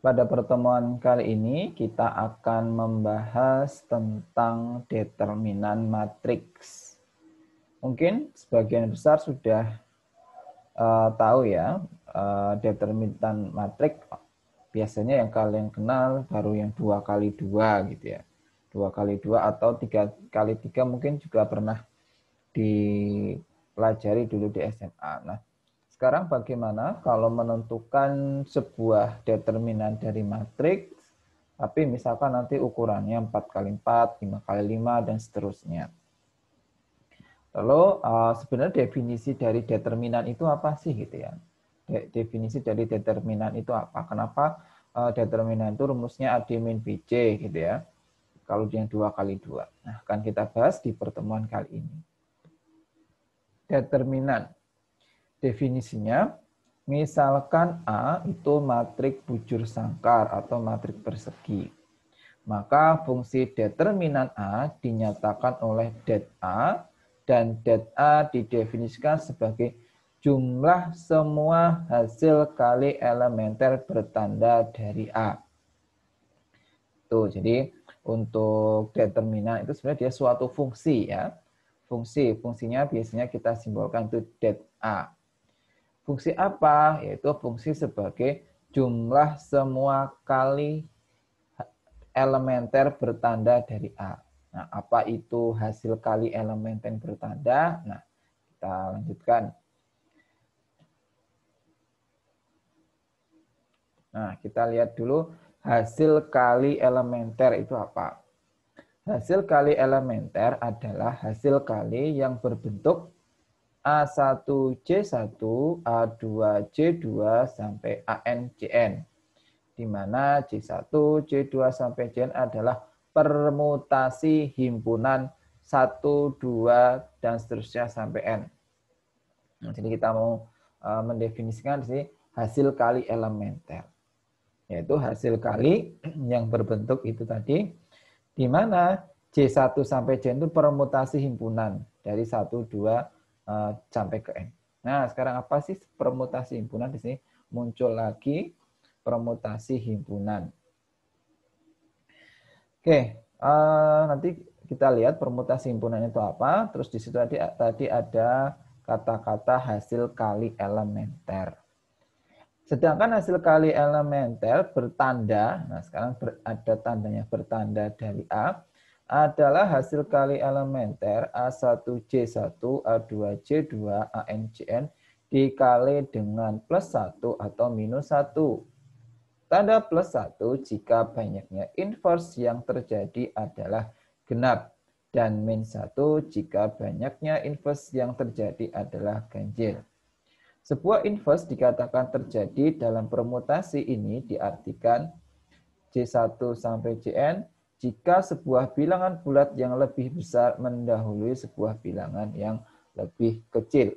Pada pertemuan kali ini kita akan membahas tentang determinan matriks. Mungkin sebagian besar sudah uh, tahu ya uh, determinan matriks. Biasanya yang kalian kenal baru yang dua kali dua gitu ya, dua kali dua atau tiga kali tiga mungkin juga pernah dipelajari dulu di SMA. Nah, sekarang bagaimana kalau menentukan sebuah determinan dari matriks, tapi misalkan nanti ukurannya 4 kali 4, 5 kali 5, dan seterusnya. Lalu eh, sebenarnya definisi dari determinan itu apa sih gitu ya? Definisi dari determinan itu apa? Kenapa eh, determinan itu rumusnya AD min BC gitu ya? Kalau yang dua kali dua Nah, akan kita bahas di pertemuan kali ini. Determinan Definisinya, misalkan A itu matrik bujur sangkar atau matrik persegi. Maka fungsi determinan A dinyatakan oleh det A dan det A didefinisikan sebagai jumlah semua hasil kali elementer bertanda dari A. Tuh, jadi untuk determinan itu sebenarnya dia suatu fungsi ya. Fungsi, fungsinya biasanya kita simbolkan itu det A. Fungsi apa? Yaitu fungsi sebagai jumlah semua kali elementer bertanda dari A. Nah, apa itu hasil kali elementer bertanda? Nah, kita lanjutkan. Nah, kita lihat dulu hasil kali elementer itu apa. Hasil kali elementer adalah hasil kali yang berbentuk A1C1, A2C2 sampai ANCN. Di mana C1, C2 sampai CN adalah permutasi himpunan 1, 2 dan seterusnya sampai N. Nah, jadi kita mau e, mendefinisikan sih hasil kali elementer. Yaitu hasil kali yang berbentuk itu tadi di mana C1 sampai CN itu permutasi himpunan dari 1 2 Eh, sampai ke n. Nah, sekarang apa sih permutasi himpunan di sini? Muncul lagi permutasi himpunan. Oke, uh, nanti kita lihat permutasi himpunan itu apa. Terus di situ tadi, tadi ada kata-kata hasil kali elementer. Sedangkan hasil kali elementer bertanda, nah sekarang ada tandanya bertanda dari A, adalah hasil kali elementer A1J1, A2J2, ANJN dikali dengan plus 1 atau minus 1. Tanda plus 1 jika banyaknya inverse yang terjadi adalah genap dan min 1 jika banyaknya inverse yang terjadi adalah ganjil. Sebuah inverse dikatakan terjadi dalam permutasi ini diartikan J1 sampai Jn jika sebuah bilangan bulat yang lebih besar mendahului sebuah bilangan yang lebih kecil.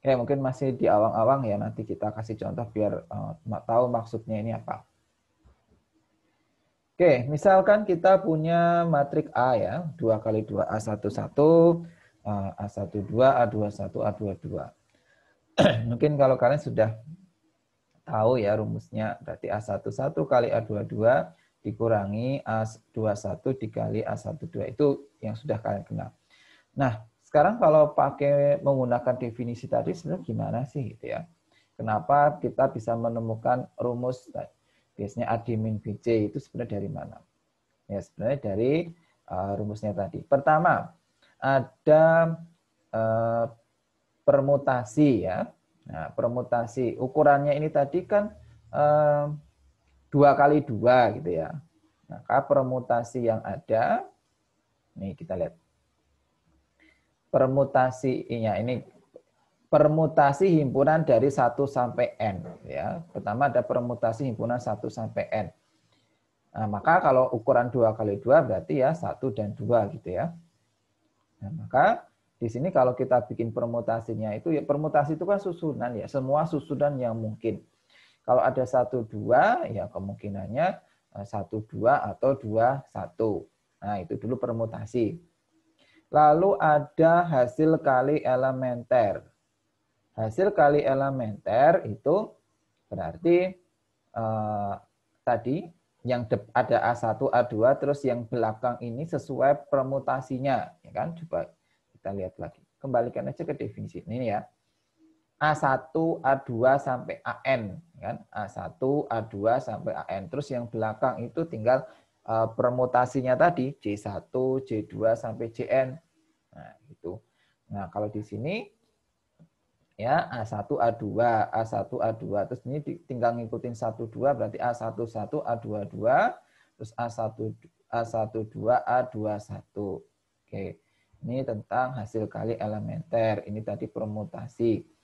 Oke, ya, mungkin masih di awang-awang ya, nanti kita kasih contoh biar uh, tahu maksudnya ini apa. Oke, misalkan kita punya matriks A ya, 2 kali 2 A11, A12, A21, A22. Mungkin kalau kalian sudah tahu ya rumusnya, berarti A11 kali A22 dikurangi A21 dikali A12. Itu yang sudah kalian kenal. Nah, sekarang kalau pakai menggunakan definisi tadi sebenarnya gimana sih gitu ya? Kenapa kita bisa menemukan rumus tadi? Biasanya di min BC itu sebenarnya dari mana? Ya, sebenarnya dari uh, rumusnya tadi. Pertama, ada uh, permutasi ya. Nah, permutasi ukurannya ini tadi kan uh, dua kali dua gitu ya. Maka permutasi yang ada, nih kita lihat. Permutasinya ini permutasi himpunan dari 1 sampai n ya. Pertama ada permutasi himpunan 1 sampai n. Nah, maka kalau ukuran dua kali dua berarti ya satu dan dua gitu ya. Nah, maka di sini kalau kita bikin permutasinya itu ya permutasi itu kan susunan ya, semua susunan yang mungkin. Kalau ada satu dua, ya kemungkinannya eh, satu dua atau dua satu. Nah, itu dulu permutasi. Lalu ada hasil kali elementer. Hasil kali elementer itu berarti eh, tadi yang ada A1, A2, terus yang belakang ini sesuai permutasinya. Ya kan? Coba kita lihat lagi. Kembalikan aja ke definisi ini ya. A1, A2 sampai AN kan A1, A2 sampai AN. Terus yang belakang itu tinggal uh, permutasinya tadi c 1 c 2 sampai CN. Nah, itu. Nah, kalau di sini ya A1, A2, A1, A2. Terus ini tinggal ngikutin 1 2 berarti a 1, 1 a 2 2, terus A1 a 1 2, a 2 1. Oke. Ini tentang hasil kali elementer. Ini tadi permutasi.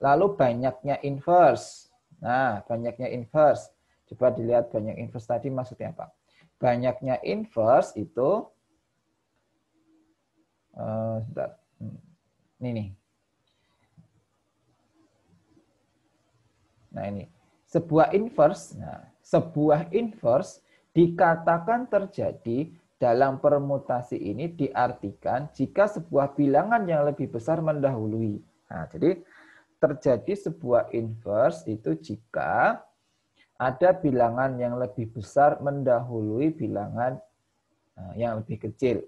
Lalu banyaknya inverse. Nah, banyaknya inverse. Coba dilihat banyak inverse tadi maksudnya apa. Banyaknya inverse itu eh, hmm, Ini nih. Nah, ini. Sebuah inverse, nah, sebuah inverse dikatakan terjadi dalam permutasi ini diartikan jika sebuah bilangan yang lebih besar mendahului. Nah, jadi terjadi sebuah inverse itu jika ada bilangan yang lebih besar mendahului bilangan eh, yang lebih kecil.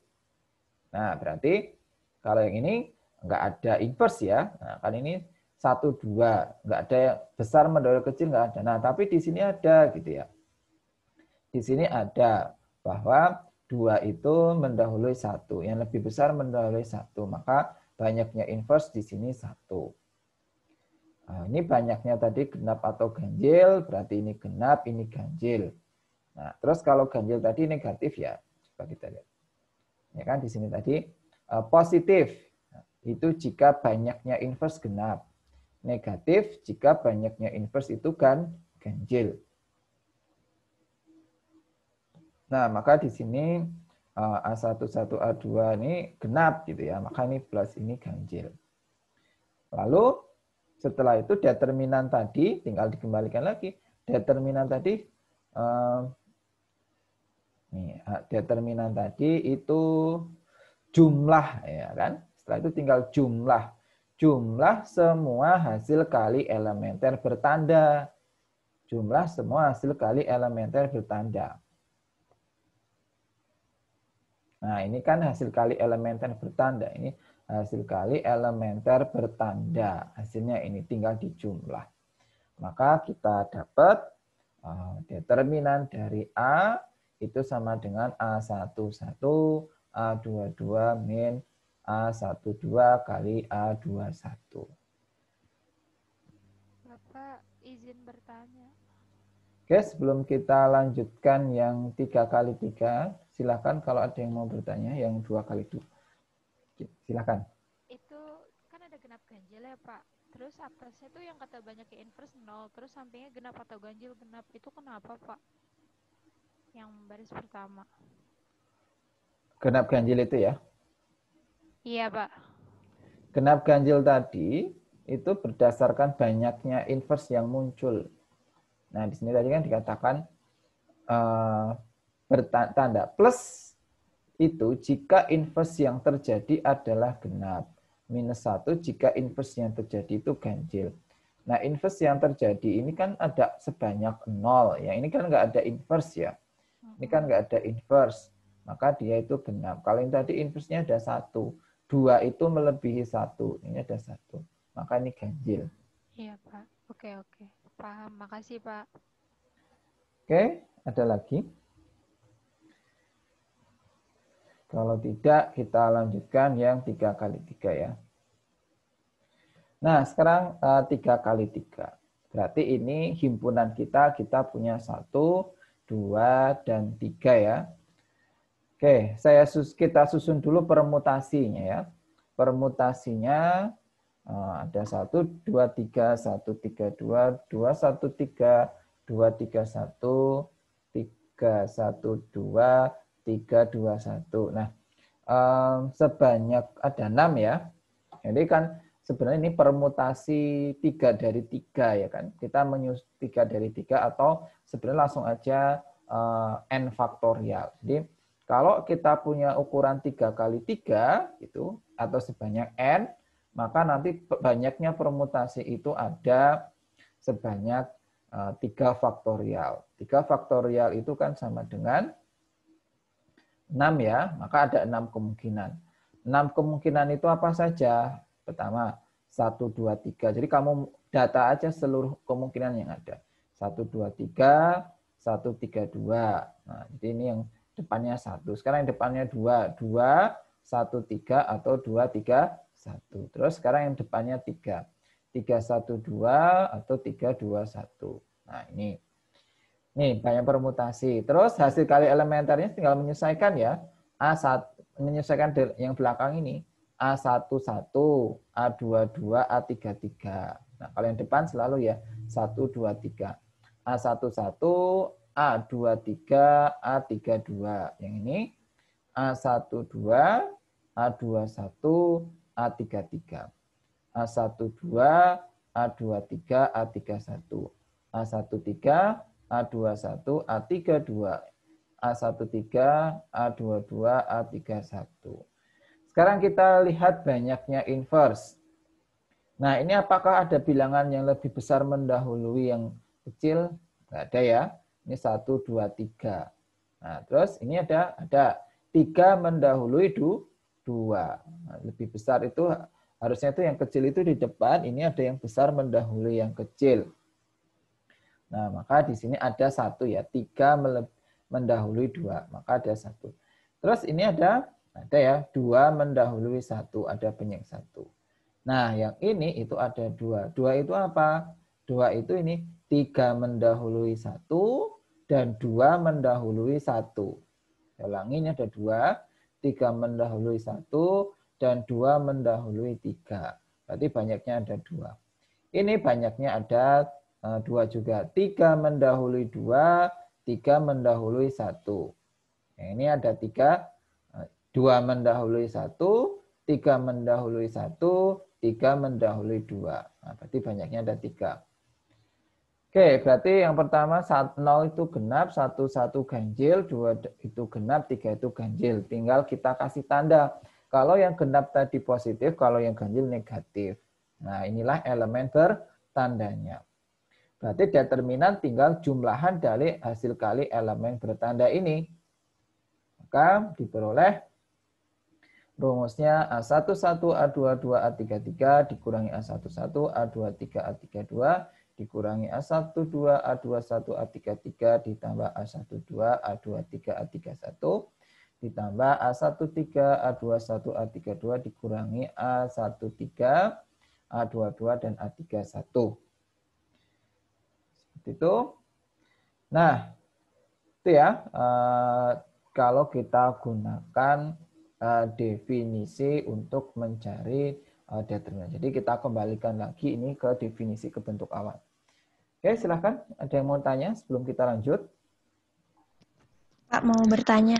Nah, berarti kalau yang ini enggak ada inverse ya. Nah, kan ini satu dua enggak ada yang besar mendahului kecil enggak ada. Nah, tapi di sini ada gitu ya. Di sini ada bahwa dua itu mendahului satu, yang lebih besar mendahului satu, maka banyaknya inverse di sini satu. Nah, ini banyaknya tadi genap atau ganjil, berarti ini genap, ini ganjil. Nah, terus kalau ganjil tadi negatif ya, coba kita lihat. Ya kan, di sini tadi e, positif, nah, itu jika banyaknya inverse genap. Negatif jika banyaknya inverse itu kan ganjil. Nah, maka di sini A11, e, A2 ini genap gitu ya. Maka ini plus ini ganjil. Lalu setelah itu determinan tadi tinggal dikembalikan lagi. Determinan tadi um, determinan tadi itu jumlah ya kan. Setelah itu tinggal jumlah. Jumlah semua hasil kali elementer bertanda. Jumlah semua hasil kali elementer bertanda. Nah, ini kan hasil kali elementer bertanda. Ini hasil kali elementer bertanda. Hasilnya ini tinggal dijumlah. Maka kita dapat eh, determinan dari A itu sama dengan A11, A22 min A12 kali A21. Bapak izin bertanya. Oke, sebelum kita lanjutkan yang tiga kali tiga silakan kalau ada yang mau bertanya yang dua kali dua. Silakan. Itu kan ada genap ganjil ya Pak. Terus atasnya tuh yang kata banyak ke inverse nol, terus sampingnya genap atau ganjil genap itu kenapa Pak? Yang baris pertama. Genap ganjil itu ya? Iya Pak. Genap ganjil tadi itu berdasarkan banyaknya inverse yang muncul. Nah di sini tadi kan dikatakan uh, eh, bertanda plus itu jika inverse yang terjadi adalah genap. Minus 1 jika inverse yang terjadi itu ganjil. Nah, inverse yang terjadi ini kan ada sebanyak 0 ya. Ini kan nggak ada inverse ya. Ini kan nggak ada inverse. Maka dia itu genap. Kalau yang tadi inverse-nya ada satu, dua itu melebihi satu, ini ada satu, maka ini ganjil. Iya Pak, oke oke, paham. Makasih Pak. Oke, ada lagi? Kalau tidak, kita lanjutkan yang tiga kali tiga ya. Nah, sekarang eh, tiga kali tiga. Berarti ini himpunan kita, kita punya satu, dua, dan tiga ya. Oke, saya sus kita susun dulu permutasinya ya. Permutasinya eh, ada satu, dua, tiga, satu, tiga, dua, dua, satu, tiga, dua, tiga, satu, tiga, satu, dua, 3, 2, 1. Nah, sebanyak ada 6 ya. Jadi kan sebenarnya ini permutasi 3 dari 3 ya kan. Kita menyus 3 dari 3 atau sebenarnya langsung aja eh, n faktorial. Jadi kalau kita punya ukuran 3 kali 3 gitu atau sebanyak n, maka nanti banyaknya permutasi itu ada sebanyak 3 eh, faktorial. 3 faktorial itu kan sama dengan 6 ya, maka ada 6 kemungkinan. 6 kemungkinan itu apa saja? Pertama, 1, 2, 3. Jadi kamu data aja seluruh kemungkinan yang ada. 1, 2, 3, 1, 3, 2. Nah, jadi ini yang depannya 1. Sekarang yang depannya 2. 2, 1, 3, atau 2, 3, 1. Terus sekarang yang depannya 3. 3, 1, 2, atau 3, 2, 1. Nah, ini Nih, banyak permutasi. Terus hasil kali elementernya tinggal menyesuaikan ya. A1 menyesuaikan yang belakang ini. A11, A22, A33. Nah, kalau yang depan selalu ya 1 2 3. A11, A23, A32. Yang ini A12, A21, A33. A12, A23, A31. A13, A21, A32, A13, A22, A31. Sekarang kita lihat banyaknya inverse. Nah, ini apakah ada bilangan yang lebih besar mendahului yang kecil? Nggak ada ya. Ini 1, 2, 3. Nah, terus ini ada ada 3 mendahului 2. Nah, lebih besar itu harusnya itu yang kecil itu di depan, ini ada yang besar mendahului yang kecil. Nah, maka di sini ada satu ya, tiga mendahului dua, maka ada satu. Terus ini ada ada ya, dua mendahului satu, ada penyeng satu. Nah, yang ini itu ada dua. Dua itu apa? Dua itu ini tiga mendahului satu dan dua mendahului satu. Ulangi ada dua, tiga mendahului satu dan dua mendahului tiga. Berarti banyaknya ada dua. Ini banyaknya ada Eh, dua juga tiga mendahului dua tiga mendahului satu nah, ini ada tiga eh, dua mendahului satu tiga mendahului satu tiga mendahului dua nah, berarti banyaknya ada tiga Oke, berarti yang pertama nol itu genap, satu satu ganjil, dua itu genap, tiga itu ganjil. Tinggal kita kasih tanda. Kalau yang genap tadi positif, kalau yang ganjil negatif. Nah, inilah elemen bertandanya. Berarti determinan tinggal jumlahan dari hasil kali elemen bertanda ini. Maka diperoleh rumusnya A11, A22, A33 dikurangi A11, A23, A32 dikurangi A12, A21, A33 ditambah A12, A23, A31 ditambah A13, A21, A32 dikurangi A13, A22, dan A31. Seperti itu. Nah, itu ya eh, kalau kita gunakan eh, definisi untuk mencari eh, determinan. Jadi kita kembalikan lagi ini ke definisi ke bentuk awal. Oke, silahkan. Ada yang mau tanya sebelum kita lanjut? Pak, mau bertanya.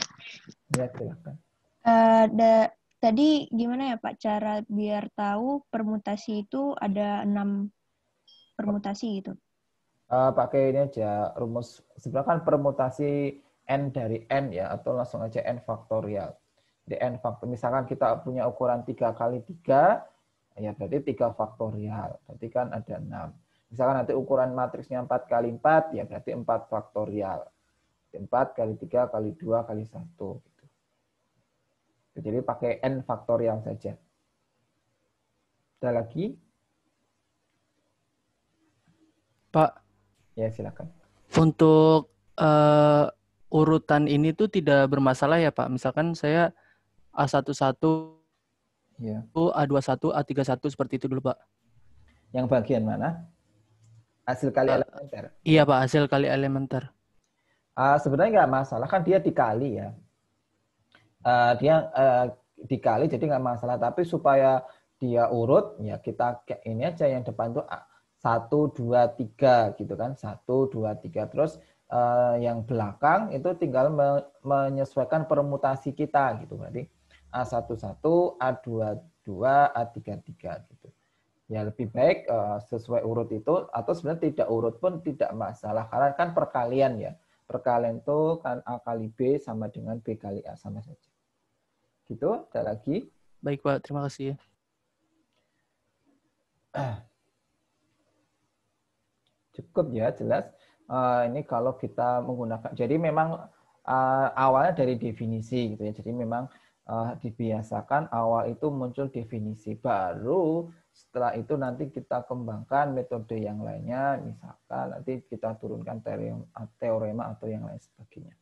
Ya, silahkan. Uh, da, tadi gimana ya Pak cara biar tahu permutasi itu ada enam permutasi gitu? uh, pakai ini aja rumus sebenarnya kan permutasi n dari n ya atau langsung aja n faktorial. Di n faktor misalkan kita punya ukuran tiga kali tiga ya berarti tiga faktorial. Berarti kan ada enam Misalkan nanti ukuran matriksnya empat kali empat ya berarti empat faktorial. empat kali tiga kali dua kali satu gitu. Jadi pakai n faktorial saja. Ada lagi? Pak, Ya, silakan. Untuk uh, urutan ini tuh tidak bermasalah ya, Pak. Misalkan saya A11 ya. A21, A31 seperti itu dulu, Pak. Yang bagian mana? Hasil kali uh, elementer. Iya, Pak, hasil kali elementer. Uh, sebenarnya nggak masalah kan dia dikali ya. Uh, dia uh, dikali jadi nggak masalah tapi supaya dia urut ya kita kayak ini aja yang depan tuh A satu dua tiga gitu kan satu dua tiga terus eh, yang belakang itu tinggal me menyesuaikan permutasi kita gitu berarti a satu satu a dua dua a tiga tiga gitu ya lebih baik eh, sesuai urut itu atau sebenarnya tidak urut pun tidak masalah karena kan perkalian ya perkalian itu kan A kali B sama dengan B kali A sama saja gitu ada lagi baik Pak terima kasih ya. Cukup ya, jelas. Uh, ini kalau kita menggunakan, jadi memang uh, awalnya dari definisi gitu ya. Jadi memang uh, dibiasakan awal itu muncul definisi baru setelah itu nanti kita kembangkan metode yang lainnya misalkan nanti kita turunkan teorema atau yang lain sebagainya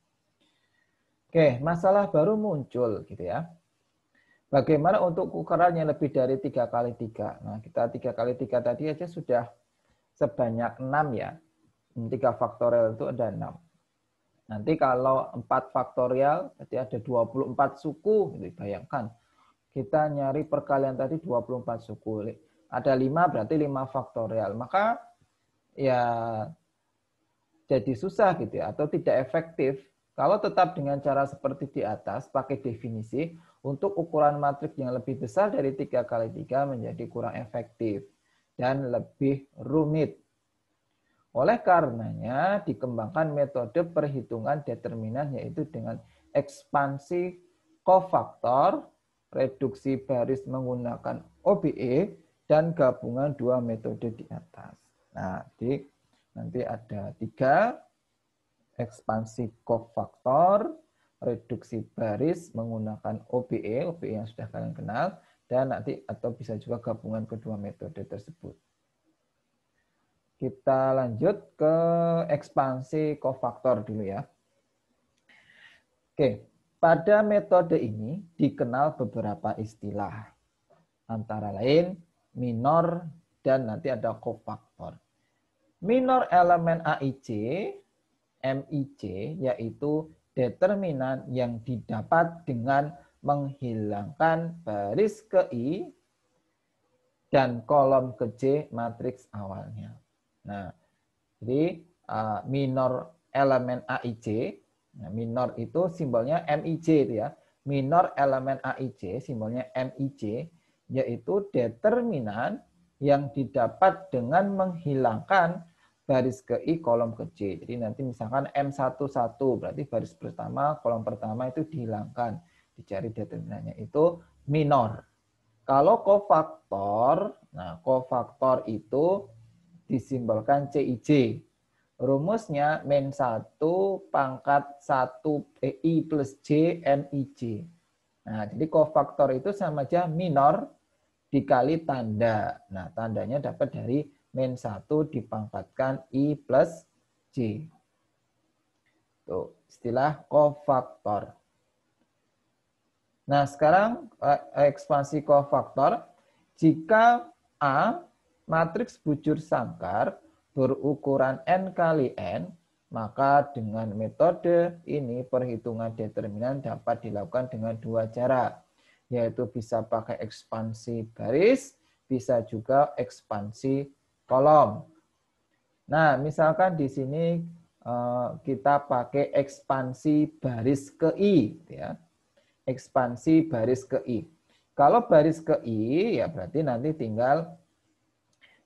oke masalah baru muncul gitu ya bagaimana untuk ukuran lebih dari tiga kali tiga nah kita tiga kali tiga tadi aja sudah sebanyak 6 ya. 3 faktorial itu ada 6. Nanti kalau 4 faktorial, berarti ada 24 suku. bayangkan, kita nyari perkalian tadi 24 suku. Ada 5, berarti 5 faktorial. Maka ya jadi susah gitu ya, atau tidak efektif kalau tetap dengan cara seperti di atas, pakai definisi, untuk ukuran matriks yang lebih besar dari 3 kali 3 menjadi kurang efektif dan lebih rumit. Oleh karenanya, dikembangkan metode perhitungan determinan yaitu dengan ekspansi kofaktor, reduksi baris menggunakan OBE, dan gabungan dua metode di atas. Nah, di, nanti ada tiga, ekspansi kofaktor, reduksi baris menggunakan OBE, OBE yang sudah kalian kenal, dan nanti atau bisa juga gabungan kedua metode tersebut. Kita lanjut ke ekspansi kofaktor dulu ya. Oke, pada metode ini dikenal beberapa istilah. Antara lain minor dan nanti ada kofaktor. Minor elemen AIC, MIC yaitu determinan yang didapat dengan menghilangkan baris ke I dan kolom ke J matriks awalnya. Nah, jadi minor elemen AIJ, nah, minor itu simbolnya MIJ itu ya. Minor elemen AIJ, simbolnya MIJ, yaitu determinan yang didapat dengan menghilangkan baris ke I, kolom ke J. Jadi nanti misalkan M11, berarti baris pertama, kolom pertama itu dihilangkan dicari determinannya itu minor. Kalau kofaktor, nah kofaktor itu disimbolkan CIJ. Rumusnya min 1 pangkat 1 I plus J NIJ. Nah, jadi kofaktor itu sama aja minor dikali tanda. Nah, tandanya dapat dari min 1 dipangkatkan I plus J. Tuh, istilah kofaktor. Nah, sekarang eh, ekspansi kofaktor. Jika A matriks bujur sangkar berukuran N kali N, maka dengan metode ini perhitungan determinan dapat dilakukan dengan dua cara, yaitu bisa pakai ekspansi baris bisa juga ekspansi kolom. Nah, misalkan di sini eh, kita pakai ekspansi baris ke I. Gitu ya ekspansi baris ke I. Kalau baris ke I, ya berarti nanti tinggal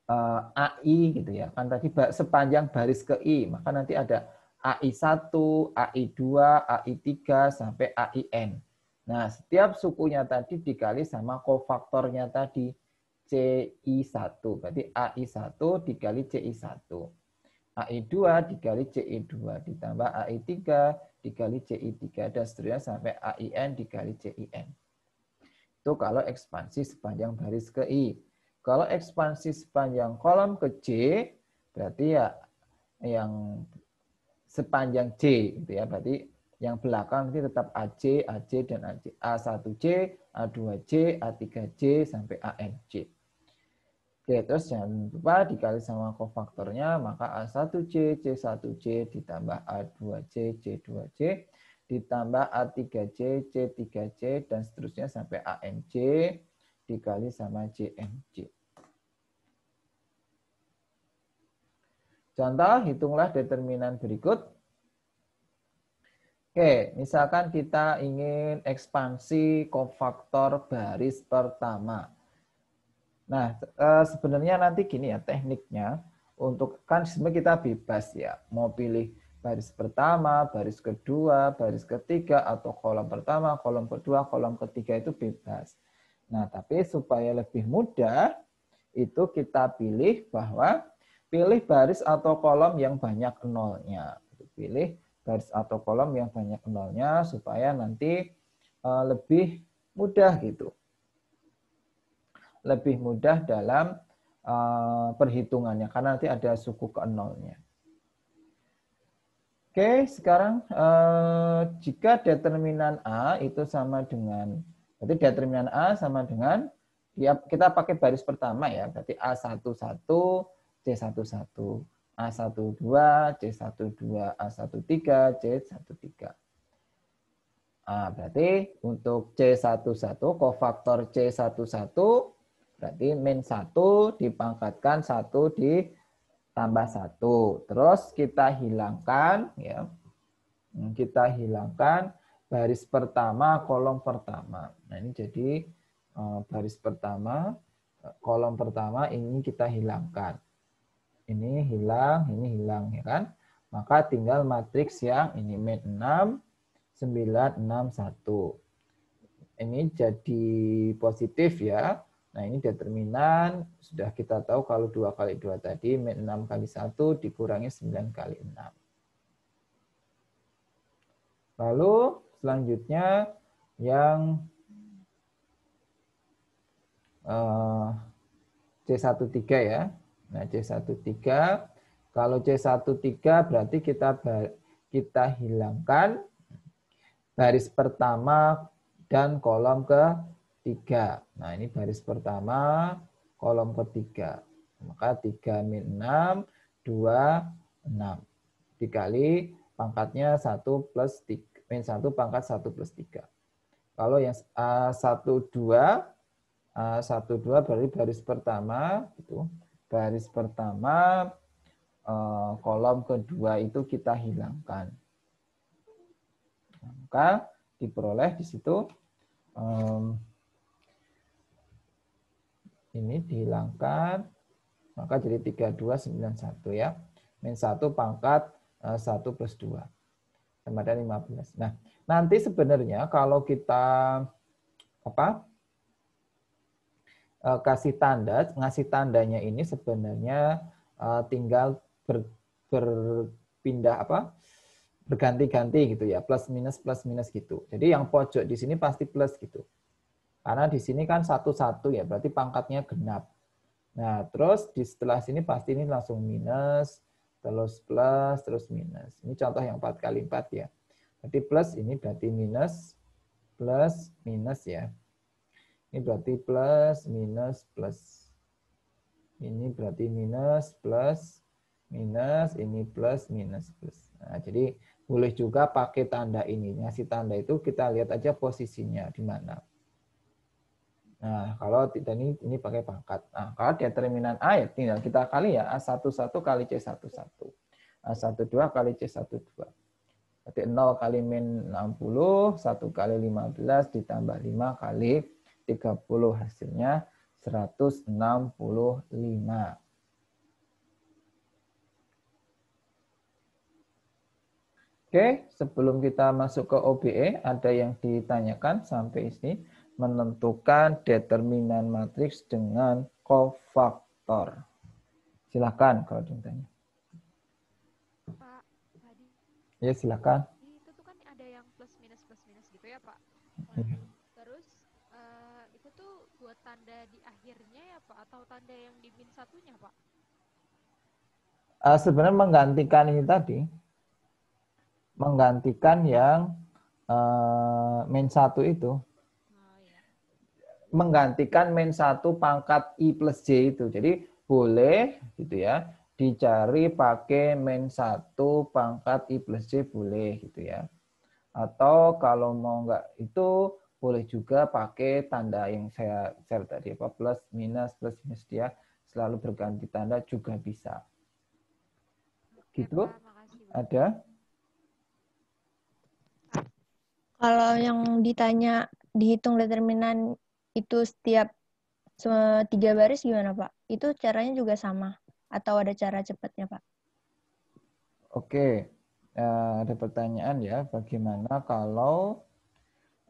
uh, eh, AI gitu ya. Kan tadi sepanjang baris ke I, maka nanti ada AI1, AI2, AI3, sampai AIN. Nah, setiap sukunya tadi dikali sama kofaktornya tadi, CI1. Berarti AI1 dikali CI1. AI2 dikali CI2 ditambah AI3 dikali CI3 dan seterusnya sampai AIN dikali CIN. Itu kalau ekspansi sepanjang baris ke I. Kalau ekspansi sepanjang kolom ke C, berarti ya yang sepanjang C gitu ya, berarti yang belakang nanti tetap AC, AC dan AC. A1C, A2C, A3C sampai ANC. Oke, terus jangan lupa dikali sama kofaktornya, maka A1C, C1C ditambah A2C, C2C ditambah A3C, C3C, dan seterusnya sampai AMC dikali sama CMC. Contoh, hitunglah determinan berikut. Oke, misalkan kita ingin ekspansi kofaktor baris pertama. Nah, eh, sebenarnya nanti gini ya tekniknya untuk kan sebenarnya kita bebas ya mau pilih baris pertama, baris kedua, baris ketiga atau kolom pertama, kolom kedua, kolom ketiga itu bebas. Nah, tapi supaya lebih mudah itu kita pilih bahwa pilih baris atau kolom yang banyak nolnya. Pilih baris atau kolom yang banyak nolnya supaya nanti eh, lebih mudah gitu lebih mudah dalam eh, perhitungannya karena nanti ada suku ke nolnya. Oke, sekarang eh, jika determinan A itu sama dengan berarti determinan A sama dengan ya, kita pakai baris pertama ya, berarti A11 C11 A12 C12 A13 C13 A berarti untuk C11 kofaktor C11 Berarti min 1 dipangkatkan 1 ditambah 1. Terus kita hilangkan ya. Hmm, kita hilangkan baris pertama, kolom pertama. Nah, ini jadi eh, baris pertama, kolom pertama ini kita hilangkan. Ini hilang, ini hilang ya kan? Maka tinggal matriks yang ini min 6 9 6 1. Ini jadi positif ya Nah ini determinan sudah kita tahu kalau 2 kali 2 tadi 6 kali 1 dikurangi 9 kali 6. Lalu selanjutnya yang eh, C13 ya. Nah C13 kalau C13 berarti kita kita hilangkan baris pertama dan kolom ke 3. Nah, ini baris pertama, kolom ketiga. Maka 3 min 6, 2, 6. Dikali pangkatnya 1 plus 3. Min 1 pangkat 1 plus 3. Kalau yang uh, 1, 2, uh, 1, 2 berarti baris pertama. Gitu. Baris pertama, uh, kolom kedua itu kita hilangkan. Maka diperoleh di situ um, ini dihilangkan, maka jadi 3291 ya. Min 1 pangkat 1 eh, plus 2. Sama dengan 15. Nah, nanti sebenarnya kalau kita apa eh, kasih tanda, ngasih tandanya ini sebenarnya eh, tinggal ber, berpindah apa berganti-ganti gitu ya, plus minus plus minus gitu. Jadi yang pojok di sini pasti plus gitu. Karena di sini kan satu-satu ya, berarti pangkatnya genap. Nah, terus di setelah sini pasti ini langsung minus, terus plus, terus minus. Ini contoh yang 4 kali 4 ya. Berarti plus ini berarti minus, plus, minus ya. Ini berarti plus, minus, plus. Ini berarti minus, plus, minus, ini plus, minus, plus. Nah, jadi boleh juga pakai tanda ini. Ngasih tanda itu kita lihat aja posisinya di mana. Nah, kalau tidak ini, ini pakai pangkat. Nah, kalau determinan A ya tinggal kita kali ya A11 kali C11. A12 kali C12. Berarti 0 kali min 60, 1 kali 15 ditambah 5 kali 30 hasilnya 165. Oke, sebelum kita masuk ke OBE, ada yang ditanyakan sampai sini menentukan determinan matriks dengan kofaktor. Silakan kalau ditanya. Pak, tadi ya silakan. Itu tuh kan ada yang plus minus plus minus gitu ya Pak. Iya. Terus uh, itu tuh buat tanda di akhirnya ya Pak atau tanda yang di min satunya Pak? Uh, sebenarnya menggantikan ini tadi, menggantikan yang uh, min satu itu menggantikan main satu pangkat I plus J itu. Jadi boleh gitu ya dicari pakai main satu pangkat I plus J boleh gitu ya. Atau kalau mau nggak itu boleh juga pakai tanda yang saya share tadi apa plus minus plus minus dia selalu berganti tanda juga bisa. Gitu? Ada? Kalau yang ditanya dihitung determinan itu setiap tiga baris gimana Pak? Itu caranya juga sama atau ada cara cepatnya Pak? Oke, uh, ada pertanyaan ya, bagaimana kalau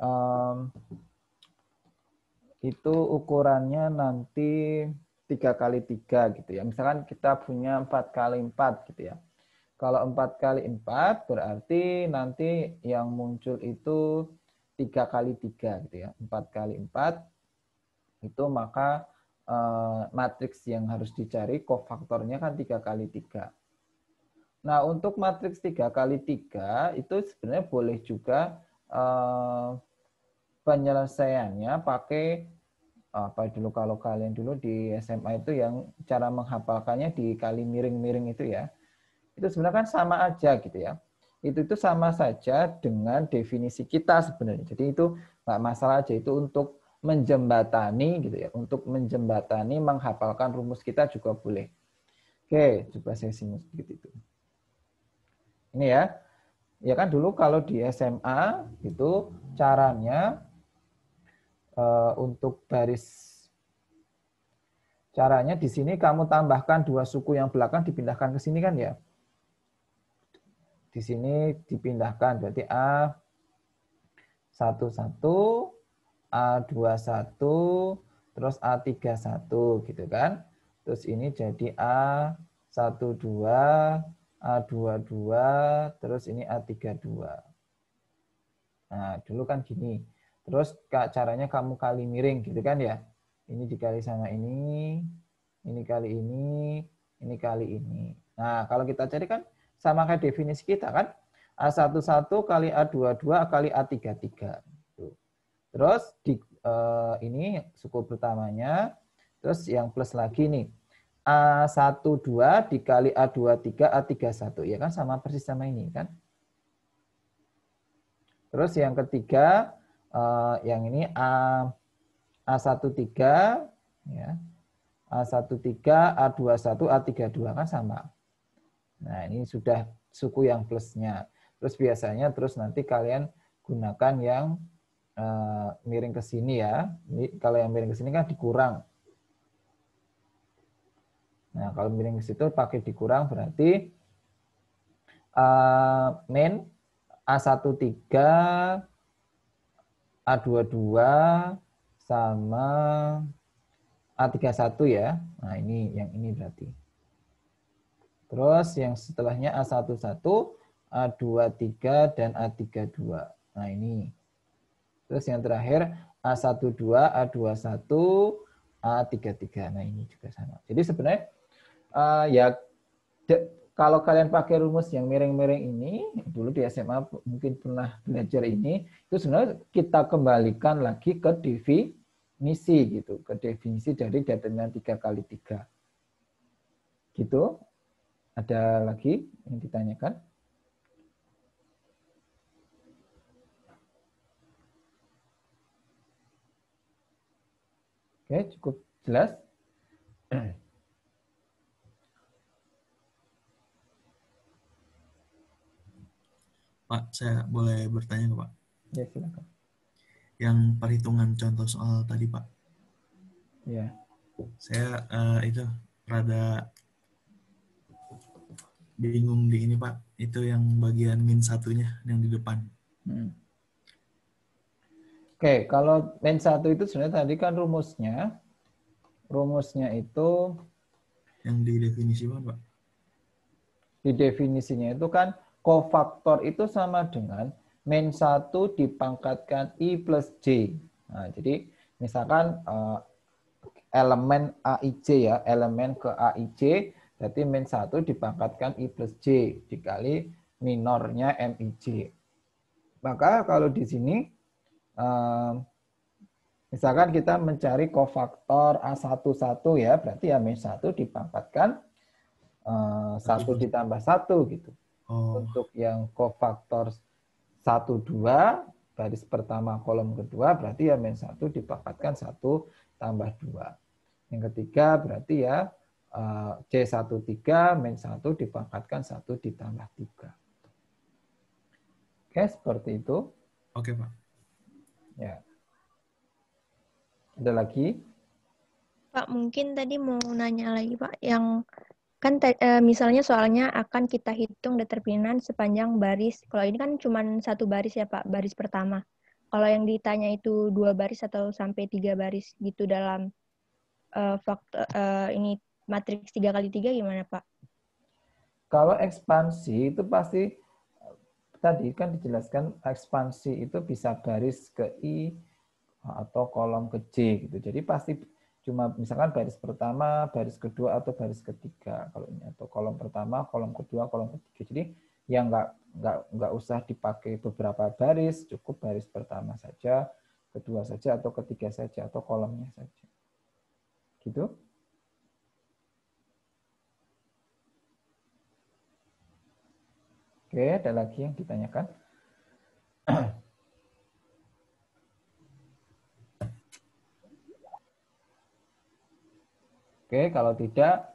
um, itu ukurannya nanti tiga kali tiga gitu ya. Misalkan kita punya empat kali empat gitu ya. Kalau empat kali empat berarti nanti yang muncul itu tiga kali tiga gitu ya. Empat kali empat itu maka eh, matriks yang harus dicari kofaktornya kan tiga kali tiga. Nah, untuk matriks tiga kali tiga itu sebenarnya boleh juga eh, penyelesaiannya pakai eh, apa dulu kalau kalian dulu di SMA itu yang cara menghafalkannya di kali miring-miring itu ya. Itu sebenarnya kan sama aja gitu ya. Itu itu sama saja dengan definisi kita sebenarnya. Jadi itu nggak masalah aja itu untuk menjembatani gitu ya untuk menjembatani menghafalkan rumus kita juga boleh oke coba saya singgung sedikit itu ini ya ya kan dulu kalau di SMA itu caranya e, untuk baris caranya di sini kamu tambahkan dua suku yang belakang dipindahkan ke sini kan ya di sini dipindahkan berarti a satu satu A21 terus A31 gitu kan. Terus ini jadi A12, A22, terus ini A32. Nah, dulu kan gini. Terus caranya kamu kali miring gitu kan ya. Ini dikali sama ini, ini kali ini, ini kali ini. Nah, kalau kita cari kan sama kayak definisi kita kan. A11 kali A22 kali A33. Terus di, uh, ini suku pertamanya. Terus yang plus lagi nih. A12 dikali A23, A31. Ya kan sama persis sama ini kan. Terus yang ketiga, uh, yang ini A, A13, ya, A13, A21, A32 kan sama. Nah ini sudah suku yang plusnya. Terus biasanya terus nanti kalian gunakan yang uh, miring ke sini ya. Kalau yang miring ke sini kan dikurang. Nah, kalau miring ke situ pakai dikurang berarti uh, min A13 A22 sama A31 ya. Nah, ini yang ini berarti. Terus yang setelahnya A11, A23 dan A32. Nah, ini Terus yang terakhir A12, A21, A33. Nah, ini juga sama. Jadi sebenarnya uh, ya kalau kalian pakai rumus yang miring-miring ini, dulu di SMA mungkin pernah belajar ini, itu sebenarnya kita kembalikan lagi ke definisi gitu, ke definisi dari determinan 3 kali 3. Gitu. Ada lagi yang ditanyakan? Oke, cukup jelas. Pak, saya boleh bertanya ke Pak? Ya, silakan. Yang perhitungan contoh soal tadi, Pak. Ya. Saya uh, itu rada bingung di ini, Pak. Itu yang bagian min satunya, yang di depan. Hmm. Oke, kalau n 1 itu sebenarnya tadi kan rumusnya rumusnya itu yang didefinisikan, Pak. Di definisinya itu kan kofaktor itu sama dengan min 1 dipangkatkan I plus J. Nah, jadi misalkan uh, elemen AIJ ya, elemen ke AIJ, berarti min 1 dipangkatkan I plus J dikali minornya MIJ. Maka kalau di sini misalkan kita mencari kofaktor A11 ya, berarti ya min 1 dipangkatkan uh, eh, 1 ditambah 1 gitu. Oh. Untuk yang kofaktor 1, 2, baris pertama kolom kedua berarti ya min 1 dipangkatkan 1 tambah 2. Yang ketiga berarti ya C13 min 1 dipangkatkan 1 ditambah 3. Oke, seperti itu. Oke, Pak. Ya. Ada lagi? Pak, mungkin tadi mau nanya lagi, Pak, yang kan e, misalnya soalnya akan kita hitung determinan sepanjang baris. Kalau ini kan cuma satu baris ya Pak, baris pertama. Kalau yang ditanya itu dua baris atau sampai tiga baris gitu dalam e, eh, faktor e, eh, ini matriks tiga kali tiga gimana Pak? Kalau ekspansi itu pasti tadi kan dijelaskan ekspansi itu bisa baris ke I atau kolom ke J gitu. Jadi pasti cuma misalkan baris pertama, baris kedua atau baris ketiga kalau ini atau kolom pertama, kolom kedua, kolom ketiga. Jadi yang enggak nggak nggak usah dipakai beberapa baris, cukup baris pertama saja, kedua saja atau ketiga saja atau kolomnya saja. Gitu? Oke, ada lagi yang ditanyakan? Oke, kalau tidak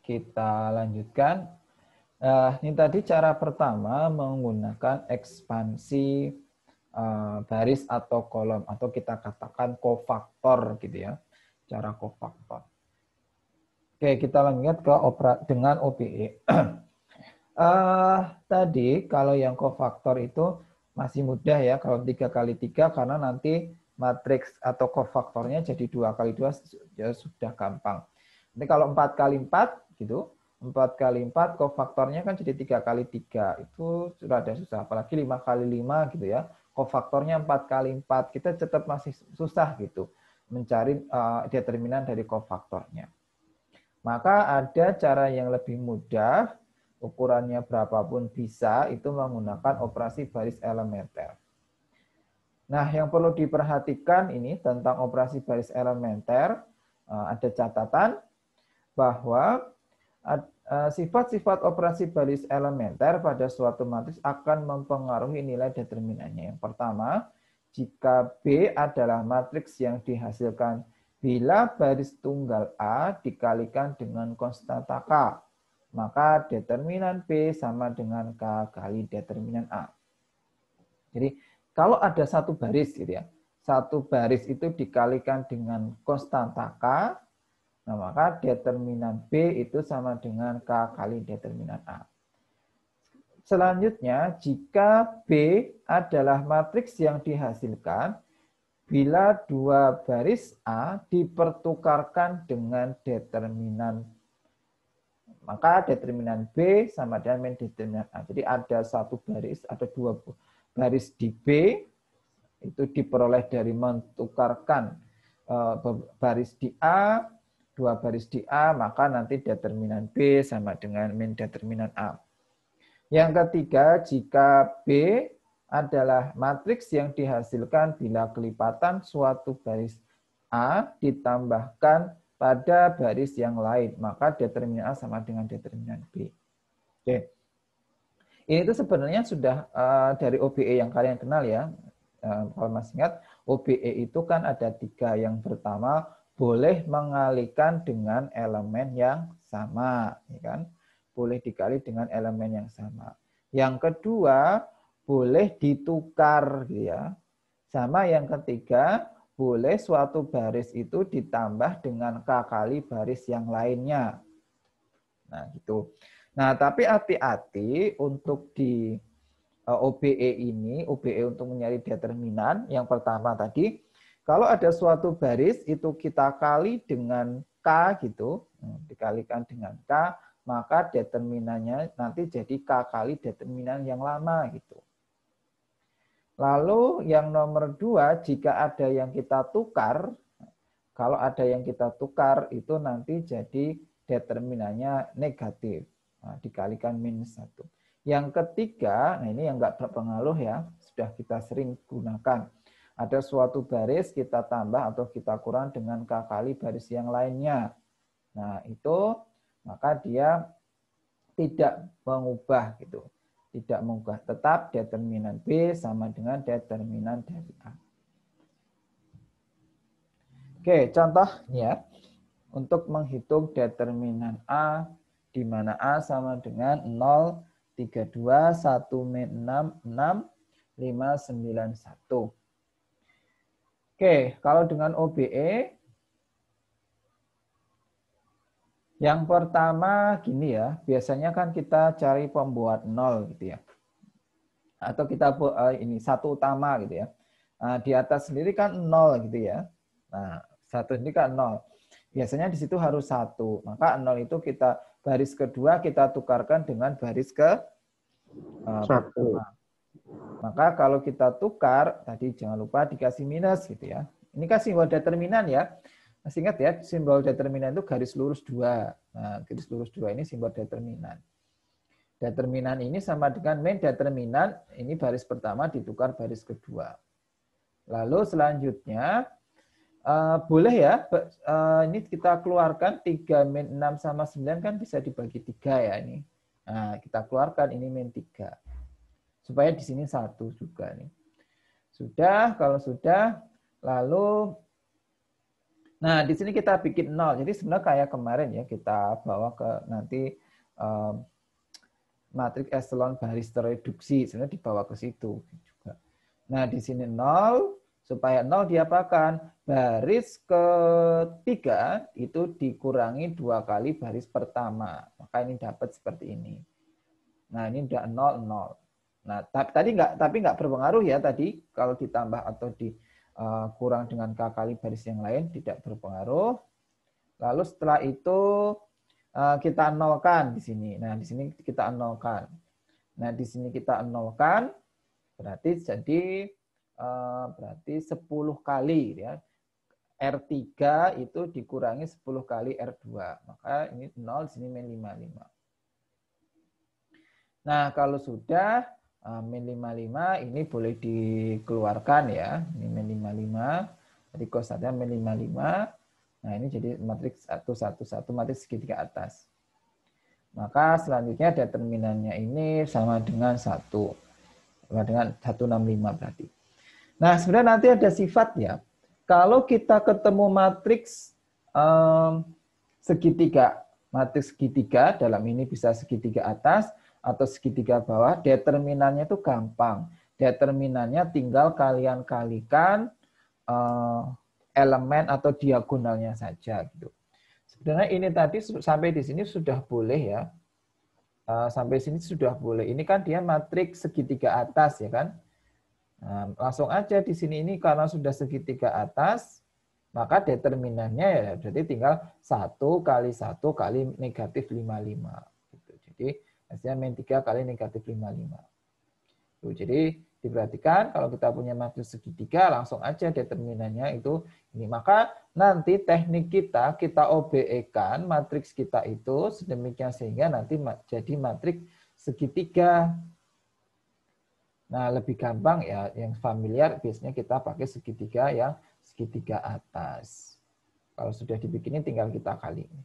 kita lanjutkan. Uh, ini tadi cara pertama menggunakan ekspansi eh, baris atau kolom atau kita katakan kofaktor gitu ya, cara kofaktor. Oke, kita lanjut ke opera dengan OPE. Uh, tadi kalau yang kofaktor itu masih mudah ya kalau tiga kali tiga karena nanti matriks atau kofaktornya jadi dua kali dua ya sudah gampang. Nanti kalau empat kali empat gitu, empat kali empat kofaktornya kan jadi tiga kali tiga itu sudah ada susah. Apalagi lima kali lima gitu ya, kofaktornya empat kali empat kita tetap masih susah gitu mencari uh, determinan dari kofaktornya. Maka ada cara yang lebih mudah ukurannya berapapun bisa itu menggunakan operasi baris elementer. Nah, yang perlu diperhatikan ini tentang operasi baris elementer, eh, ada catatan bahwa eh, sifat-sifat operasi baris elementer pada suatu matriks akan mempengaruhi nilai determinannya. Yang pertama, jika B adalah matriks yang dihasilkan bila baris tunggal A dikalikan dengan konstanta K maka determinan B sama dengan K kali determinan A. Jadi kalau ada satu baris gitu ya, satu baris itu dikalikan dengan konstanta K, nah maka determinan B itu sama dengan K kali determinan A. Selanjutnya, jika B adalah matriks yang dihasilkan, bila dua baris A dipertukarkan dengan determinan maka determinan B sama dengan determinan A. Jadi ada satu baris, ada dua baris di B, itu diperoleh dari mentukarkan e, baris di A, dua baris di A, maka nanti determinan B sama dengan min determinan A. Yang ketiga, jika B adalah matriks yang dihasilkan bila kelipatan suatu baris A ditambahkan pada baris yang lain, maka determinan A sama dengan determinan B. Oke. Ini tuh sebenarnya sudah eh, dari OBE yang kalian kenal ya. Eh, kalau masih ingat, OBE itu kan ada tiga. Yang pertama, boleh mengalihkan dengan elemen yang sama. Ya kan? Boleh dikali dengan elemen yang sama. Yang kedua, boleh ditukar. Gitu ya. Sama yang ketiga, boleh suatu baris itu ditambah dengan K kali baris yang lainnya. Nah, gitu. Nah, tapi hati-hati untuk di eh, OBE ini, OBE untuk mencari determinan, yang pertama tadi, kalau ada suatu baris itu kita kali dengan K gitu, hmm, dikalikan dengan K, maka determinannya nanti jadi K kali determinan yang lama gitu. Lalu yang nomor dua, jika ada yang kita tukar, kalau ada yang kita tukar itu nanti jadi determinannya negatif. Nah, dikalikan minus satu. Yang ketiga, nah ini yang nggak berpengaruh ya, sudah kita sering gunakan. Ada suatu baris kita tambah atau kita kurang dengan k kali baris yang lainnya. Nah itu maka dia tidak mengubah gitu tidak mengubah. Tetap determinan B sama dengan determinan dari A. Oke, contohnya untuk menghitung determinan A di mana A sama dengan 0, 32, 1, 6, 6, 5, 9, 1. Oke, kalau dengan OBE Yang pertama gini ya, biasanya kan kita cari pembuat nol gitu ya. Atau kita eh, ini satu utama gitu ya. Uh, di atas sendiri kan nol gitu ya. Nah, satu sendiri kan nol. Biasanya di situ harus satu. Maka nol itu kita baris kedua kita tukarkan dengan baris ke eh, satu. Maka kalau kita tukar, tadi jangan lupa dikasih minus gitu ya. Ini kasih wadah terminan ya. Masih ingat ya, simbol determinan itu garis lurus dua. Nah, garis lurus dua ini simbol determinan. Determinan ini sama dengan main determinan, ini baris pertama ditukar baris kedua. Lalu selanjutnya, uh, boleh ya, uh, ini kita keluarkan 3 min 6 sama 9 kan bisa dibagi 3 ya ini. Nah, kita keluarkan ini min 3. Supaya di sini satu juga nih. Sudah, kalau sudah, lalu Nah, di sini kita bikin nol. Jadi sebenarnya kayak kemarin ya, kita bawa ke nanti um, matriks echelon baris tereduksi. Sebenarnya dibawa ke situ juga. Nah, di sini nol, supaya nol diapakan? Baris ketiga itu dikurangi dua kali baris pertama. Maka ini dapat seperti ini. Nah, ini udah nol, nol. Nah, tapi tadi nggak tapi nggak berpengaruh ya tadi kalau ditambah atau di Eh, kurang dengan K kali baris yang lain tidak berpengaruh. Lalu setelah itu eh, kita nolkan di sini. Nah, di sini kita nolkan. Nah, di sini kita nolkan berarti jadi eh, berarti 10 kali ya. R3 itu dikurangi 10 kali R2. Maka ini 0 di sini 55. Nah, kalau sudah Eh, min 55 ini boleh dikeluarkan ya. Ini min 55. Jadi kosatnya min 55. Nah, ini jadi matriks 1 1 1 matriks segitiga atas. Maka selanjutnya determinannya ini sama dengan 1. Sama dengan 165 berarti. Nah, sebenarnya nanti ada sifat ya. Kalau kita ketemu matriks um, segitiga, matriks segitiga dalam ini bisa segitiga atas, atau segitiga bawah, determinannya itu gampang. Determinannya tinggal kalian kalikan eh, elemen atau diagonalnya saja gitu. Sebenarnya ini tadi sampai di sini sudah boleh ya. Eh, sampai sini sudah boleh. Ini kan dia matriks segitiga atas ya kan. Nah, langsung aja di sini ini karena sudah segitiga atas, maka determinannya ya berarti tinggal satu kali satu kali negatif lima Gitu. Jadi Hasilnya min 3 kali negatif 55. Tuh, jadi diperhatikan kalau kita punya matriks segitiga langsung aja determinannya itu ini. Maka nanti teknik kita, kita OBE-kan matriks kita itu sedemikian sehingga nanti jadi matriks segitiga. Nah, lebih gampang ya yang familiar biasanya kita pakai segitiga yang segitiga atas. Kalau sudah dibikinin tinggal kita kali ini.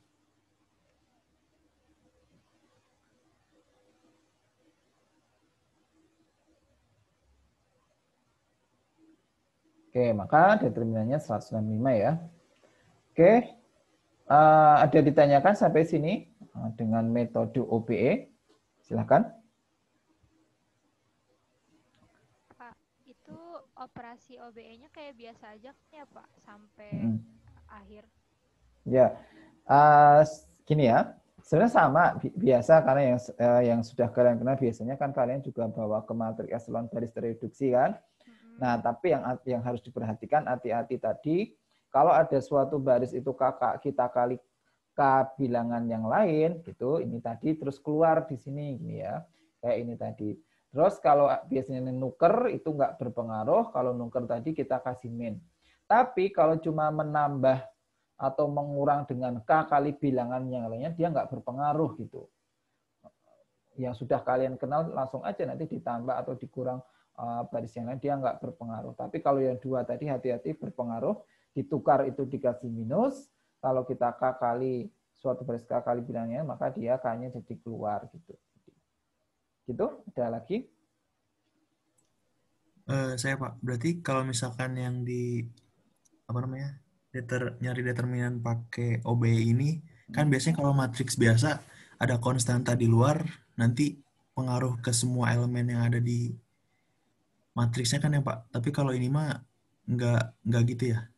Oke, maka determinannya 165 ya. Oke, uh, ada ditanyakan sampai sini uh, dengan metode OBE. Silahkan. Pak, itu operasi OBE-nya kayak biasa aja ya Pak, sampai hmm. akhir. Ya, uh, gini ya. Sebenarnya sama, biasa karena yang uh, yang sudah kalian kenal biasanya kan kalian juga bawa ke matrik eselon baris reduksi kan. Nah, tapi yang yang harus diperhatikan hati-hati tadi, kalau ada suatu baris itu kakak kita kali k bilangan yang lain gitu, ini tadi terus keluar di sini gini ya. Kayak ini tadi. Terus kalau biasanya nuker itu nggak berpengaruh, kalau nuker tadi kita kasih min. Tapi kalau cuma menambah atau mengurang dengan k kali bilangan yang lainnya dia nggak berpengaruh gitu. Yang sudah kalian kenal langsung aja nanti ditambah atau dikurang Eh, baris yang lain dia nggak berpengaruh. Tapi kalau yang dua tadi hati-hati berpengaruh, ditukar itu dikasih minus, kalau kita K kali suatu baris K kali bilangnya, maka dia K-nya jadi keluar. gitu. Gitu, ada lagi? Uh, saya Pak, berarti kalau misalkan yang di apa namanya deter, nyari determinan pakai ob ini, kan hmm. biasanya kalau matriks biasa ada konstanta di luar, nanti pengaruh ke semua elemen yang ada di matriksnya kan ya Pak. Tapi kalau ini mah nggak nggak gitu ya?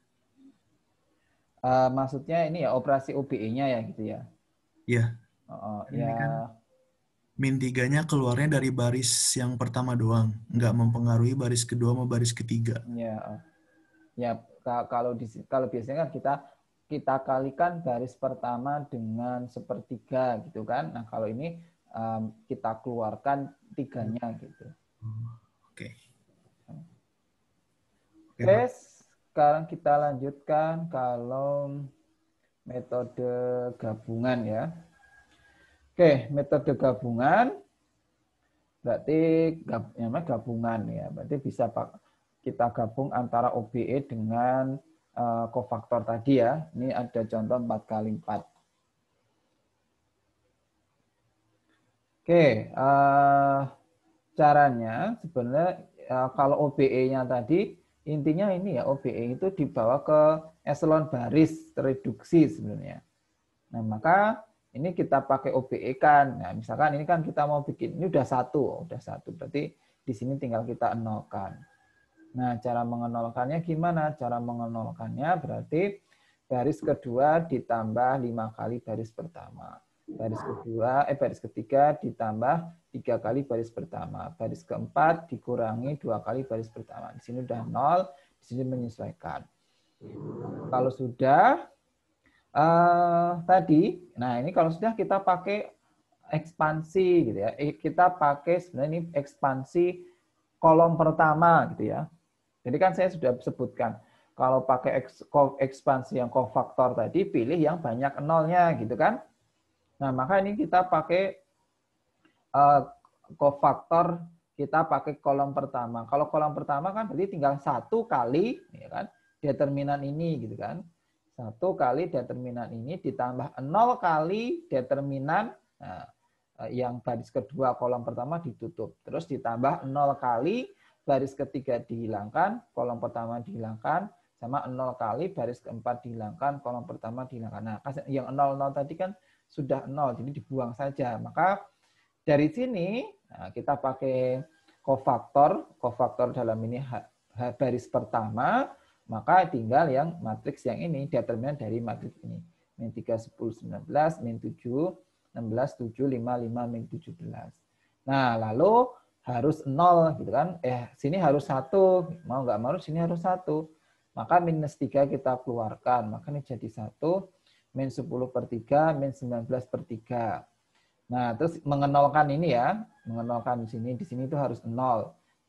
Uh, maksudnya ini ya operasi UPI-nya ya gitu ya? Iya. oh ini ya. Kan, min tiganya keluarnya dari baris yang pertama doang, nggak mempengaruhi baris kedua sama baris ketiga. Iya, oh. Ya, ya kalau di, kalau biasanya kan kita kita kalikan baris pertama dengan sepertiga gitu kan. Nah kalau ini um, kita keluarkan tiganya gitu. Hmm. Oke, sekarang kita lanjutkan kalau metode gabungan ya. Oke, metode gabungan berarti gab, gabungan ya. Berarti bisa kita gabung antara OBE dengan eh, kofaktor tadi ya. Ini ada contoh 4 kali 4. Oke, eh, caranya sebenarnya eh, kalau OBE-nya tadi intinya ini ya OBE itu dibawa ke eselon baris tereduksi sebenarnya. Nah maka ini kita pakai OBE kan. Nah misalkan ini kan kita mau bikin ini udah satu, oh, udah satu berarti di sini tinggal kita nolkan. Nah cara mengenolkannya gimana? Cara mengenolkannya berarti baris kedua ditambah lima kali baris pertama baris kedua eh baris ketiga ditambah tiga kali baris pertama baris keempat dikurangi dua kali baris pertama di sini udah nol di sini menyesuaikan kalau sudah uh, tadi nah ini kalau sudah kita pakai ekspansi gitu ya eh, kita pakai sebenarnya ini ekspansi kolom pertama gitu ya jadi kan saya sudah sebutkan kalau pakai ekspansi yang kofaktor tadi pilih yang banyak nolnya gitu kan Nah, maka ini kita pakai uh, kofaktor, kita pakai kolom pertama. Kalau kolom pertama kan berarti tinggal satu kali, ya kan, determinan ini, gitu kan. Satu kali determinan ini ditambah nol kali determinan nah, eh, yang baris kedua kolom pertama ditutup. Terus ditambah nol kali baris ketiga dihilangkan, kolom pertama dihilangkan, sama nol kali baris keempat dihilangkan, kolom pertama dihilangkan. Nah, yang nol nol tadi kan sudah nol, jadi dibuang saja. Maka dari sini nah, kita pakai kofaktor, kofaktor dalam ini H, H baris pertama, maka tinggal yang matriks yang ini, determinan dari matriks ini. Min 3, 10, 19, min 7, 16, 7, 5, 5, min 17. Nah, lalu harus nol gitu kan. Eh, sini harus satu Mau nggak mau, sini harus satu Maka minus 3 kita keluarkan. Maka ini jadi satu min 10 per 3, min 19 per 3. Nah, terus mengenolkan ini ya, mengenolkan di sini, di sini itu harus 0.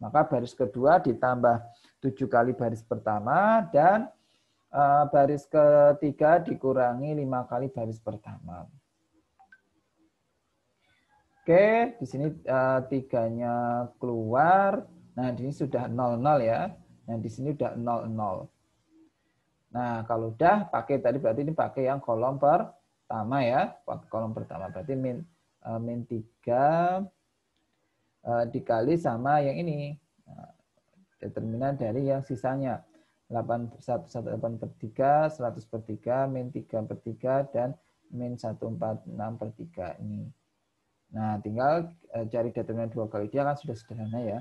Maka baris kedua ditambah 7 kali baris pertama dan eh, baris ketiga dikurangi 5 kali baris pertama. Oke, di sini eh, tiganya keluar. Nah, di sini sudah 0 ya. Nah, di sini sudah 0, 0. Nah, kalau udah pakai tadi berarti ini pakai yang kolom pertama ya. Kolom pertama berarti min eh, min 3 eh, dikali sama yang ini. Nah, determinan dari yang sisanya. 8, 1, 1, 8 per 3, 100 per 3, min 3 per 3, dan min 146 per 3 ini. Nah, tinggal eh, cari determinan dua kali dia kan sudah sederhana ya.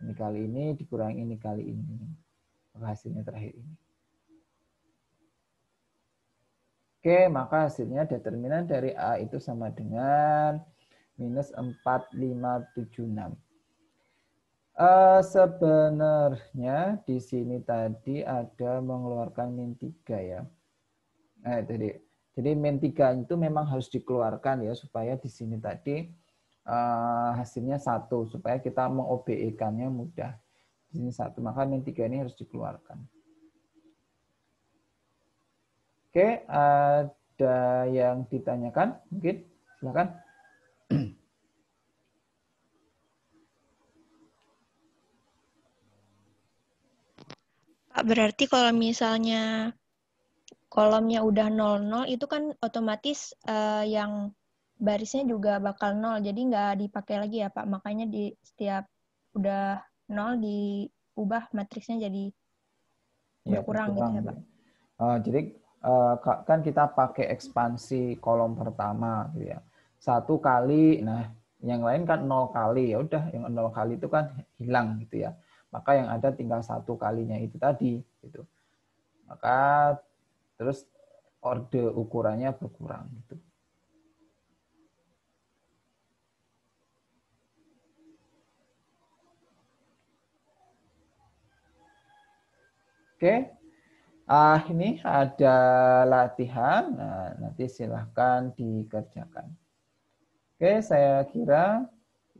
Ini kali ini dikurangi ini kali ini. Hasilnya terakhir ini. Oke, maka hasilnya determinan dari A itu sama dengan minus 4576. Uh, eh, sebenarnya di sini tadi ada mengeluarkan min 3 ya. Nah, jadi, jadi min 3 itu memang harus dikeluarkan ya supaya di sini tadi uh, hasilnya satu supaya kita mengobe mudah. Di sini satu, maka min 3 ini harus dikeluarkan. Oke, ada yang ditanyakan? Mungkin silakan. Pak, berarti kalau misalnya kolomnya udah 00 itu kan otomatis uh, yang barisnya juga bakal 0. Jadi nggak dipakai lagi ya, Pak. Makanya di setiap udah 0 diubah matriksnya jadi ya, berkurang, berkurang gitu ya, Pak. Uh, jadi Eh, kan kita pakai ekspansi kolom pertama gitu ya. Satu kali, nah yang lain kan nol kali ya udah yang nol kali itu kan hilang gitu ya. Maka yang ada tinggal satu kalinya itu tadi gitu. Maka terus order ukurannya berkurang gitu. Oke. Okay ah, ini ada latihan. Nah, nanti silahkan dikerjakan. Oke, saya kira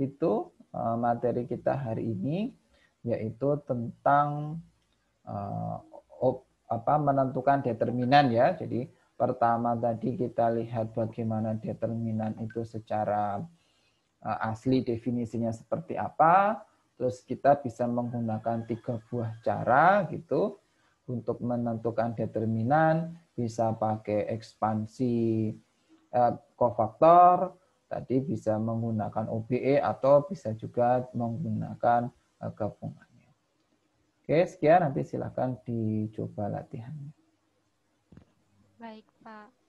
itu eh, materi kita hari ini, yaitu tentang eh, apa menentukan determinan ya. Jadi pertama tadi kita lihat bagaimana determinan itu secara eh, asli definisinya seperti apa. Terus kita bisa menggunakan tiga buah cara gitu untuk menentukan determinan bisa pakai ekspansi eh, tadi bisa menggunakan OBE atau bisa juga menggunakan eh, gabungannya. Oke, sekian nanti silakan dicoba latihannya. Baik, Pak.